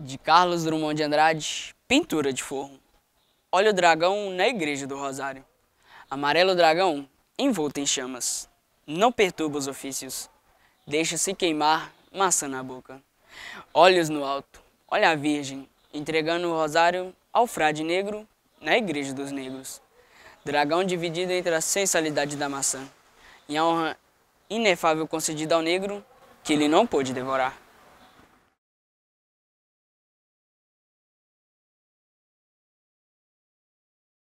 de Carlos Drummond de Andrade, pintura de forro. Olha o dragão na igreja do Rosário. Amarelo dragão, envolto em chamas. Não perturba os ofícios. Deixa-se queimar maçã na boca. Olhos no alto. Olha a Virgem, entregando o rosário ao frade negro na igreja dos negros. Dragão dividido entre a sensualidade da maçã e a honra inefável concedida ao negro que ele não pôde devorar.